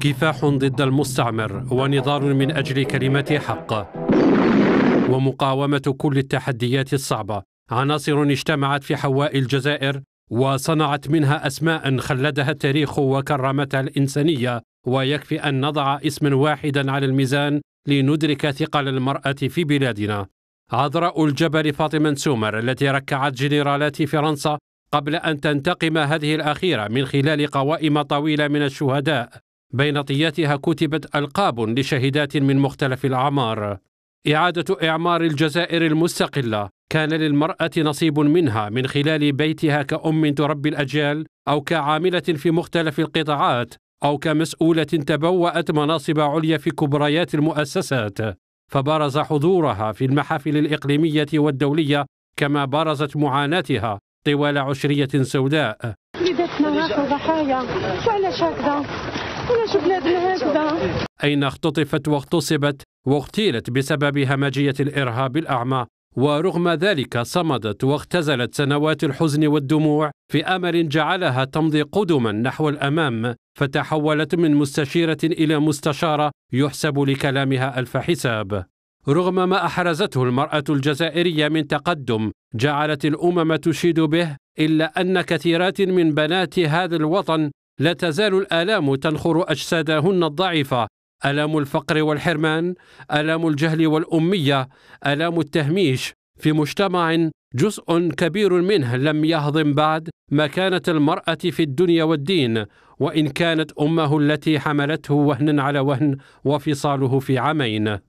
كفاح ضد المستعمر ونضال من أجل كلمة حق ومقاومة كل التحديات الصعبة عناصر اجتمعت في حواء الجزائر وصنعت منها أسماء خلدها التاريخ وكرمتها الإنسانية ويكفي أن نضع اسما واحدا على الميزان لندرك ثقل المرأة في بلادنا عذراء الجبل فاطمة سومر التي ركعت جنرالات فرنسا قبل أن تنتقم هذه الأخيرة من خلال قوائم طويلة من الشهداء بين طياتها كتبت ألقاب لشهيدات من مختلف الأعمار إعادة إعمار الجزائر المستقلة كان للمرأة نصيب منها من خلال بيتها كأم تربي الأجيال أو كعاملة في مختلف القطاعات أو كمسؤولة تبوأت مناصب عليا في كبريات المؤسسات فبرز حضورها في المحافل الإقليمية والدولية كما برزت معاناتها طوال عشرية سوداء ضحايا بلادنا هكذا أين اختطفت واغتصبت واغتيلت بسبب همجية الإرهاب الأعمى ورغم ذلك صمدت واختزلت سنوات الحزن والدموع في امل جعلها تمضي قدما نحو الامام فتحولت من مستشيره الى مستشاره يحسب لكلامها الف حساب رغم ما احرزته المراه الجزائريه من تقدم جعلت الامم تشيد به الا ان كثيرات من بنات هذا الوطن لا تزال الآلام تنخر أجسادهن الضعيفة ألام الفقر والحرمان ألام الجهل والأمية ألام التهميش في مجتمع جزء كبير منه لم يهضم بعد مكانة المرأة في الدنيا والدين وإن كانت أمه التي حملته وهنا على وهن وفصاله في عامين